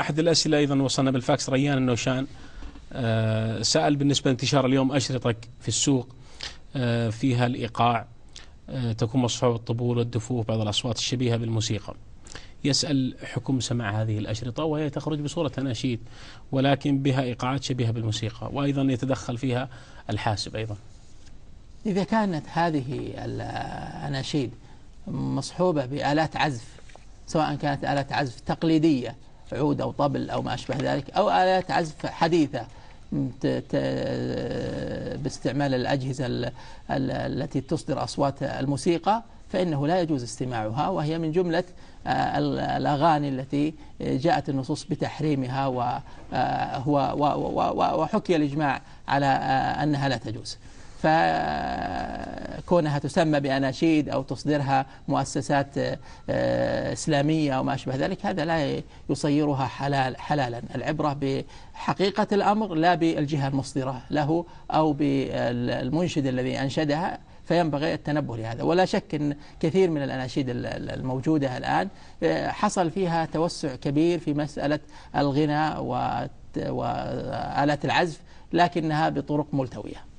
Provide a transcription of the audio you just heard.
احد الاسئله ايضا وصلنا بالفاكس ريان النوشان آه، سال بالنسبه لانتشار اليوم اشرطه في السوق آه، فيها الايقاع آه، تكون مصحوبه بالطبول والدفوف بعض الاصوات الشبيهه بالموسيقى. يسال حكم سماع هذه الاشرطه وهي تخرج بصوره اناشيد ولكن بها ايقاعات شبيهه بالموسيقى وايضا يتدخل فيها الحاسب ايضا. اذا كانت هذه الاناشيد مصحوبه بالات عزف سواء كانت الات عزف تقليدية عود أو طبل أو ما أشبه ذلك أو آلات عزف حديثة باستعمال الأجهزة التي تصدر أصوات الموسيقى فإنه لا يجوز استماعها وهي من جملة الأغاني التي جاءت النصوص بتحريمها وحكي الإجماع على أنها لا تجوز فكونها تسمى بأناشيد أو تصدرها مؤسسات آه، آه، إسلامية أو ما أشبه ذلك هذا لا يصيرها حلال حلالا العبرة بحقيقة الأمر لا بالجهة المصدرة له أو بالمنشد الذي أنشدها فينبغي التنبه لهذا ولا شك أن كثير من الأناشيد الموجودة الآن آه، حصل فيها توسع كبير في مسألة الغناء وآلات العزف لكنها بطرق ملتوية